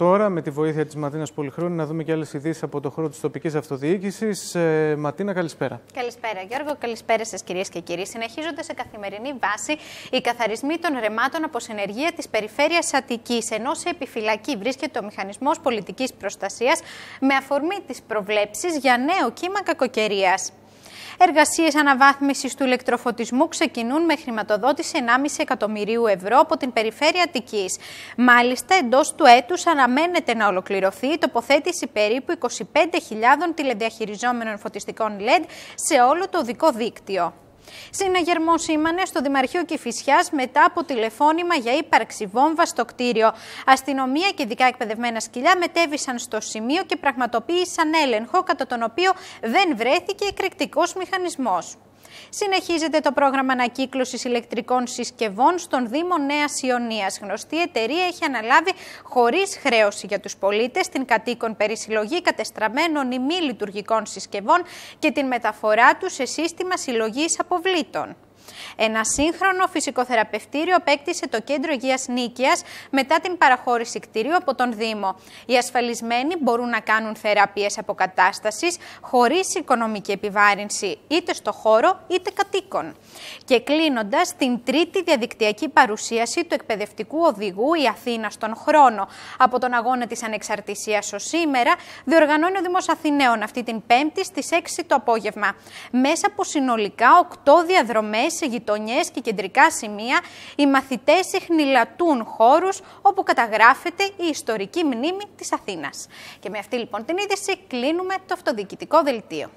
Τώρα, με τη βοήθεια της Ματίνας Πολυχρόνη, να δούμε και άλλες ειδήσεις από το χώρο της τοπικής αυτοδιοίκησης. Ε, Ματίνα, καλησπέρα. Καλησπέρα, Γιώργο. Καλησπέρα σας, κυρίες και κύριοι. Συνεχίζονται σε καθημερινή βάση οι καθαρισμοί των ρεμάτων από συνεργεία της περιφέρειας Αττικής. Ενώ σε επιφυλακή βρίσκεται ο μηχανισμός πολιτικής προστασίας με αφορμή τις προβλέψεις για νέο κύμα κακοκαιρίας. Εργασίες αναβάθμισης του ηλεκτροφωτισμού ξεκινούν με χρηματοδότηση 1,5 εκατομμυρίου ευρώ από την περιφέρεια Αττικής. Μάλιστα, εντός του έτους αναμένεται να ολοκληρωθεί η τοποθέτηση περίπου 25.000 τηλεδιαχειριζόμενων φωτιστικών LED σε όλο το οδικό δίκτυο. Συναγερμό σήμανε στο Δημαρχείο Κηφισιάς μετά από τηλεφώνημα για ύπαρξη βόμβα στο κτίριο. Αστυνομία και ειδικά εκπαιδευμένα σκυλιά μετέβησαν στο σημείο και πραγματοποίησαν έλεγχο, κατά τον οποίο δεν βρέθηκε εκρηκτικός μηχανισμός. Συνεχίζεται το πρόγραμμα ανακύκλωσης ηλεκτρικών συσκευών στον Δήμο Νέας Ιωνίας. Γνωστή εταιρεία έχει αναλάβει χωρίς χρέωση για τους πολίτες την κατοίκον περισυλλογή κατεστραμμένων ή μη λειτουργικών συσκευών και την μεταφορά τους σε σύστημα συλλογής αποβλήτων. Ένα σύγχρονο φυσικοθεραπευτήριο απέκτησε το Κέντρο Υγείας Νίκαιας μετά την παραχώρηση κτίριου από τον Δήμο. Οι ασφαλισμένοι μπορούν να κάνουν θεραπείες αποκατάστασης χωρίς οικονομική επιβάρυνση είτε στο χώρο είτε κατοίκων. Και κλείνοντας την τρίτη διαδικτυακή παρουσίαση του εκπαιδευτικού οδηγού Η Αθήνα στον χρόνο από τον αγώνα της ανεξαρτησίας ως σήμερα, διοργανώνει ο Δήμος Αθηναίων αυτή την Πέμπτη στις 6 το απόγευμα. Μέσα από συνολικά 8 διαδρομέ σε γειτονιές και κεντρικά σημεία, οι μαθητές εχνηλατούν χώρους όπου καταγράφεται η ιστορική μνήμη της Αθήνας. Και με αυτή λοιπόν την είδηση κλείνουμε το αυτοδιοικητικό δελτίο.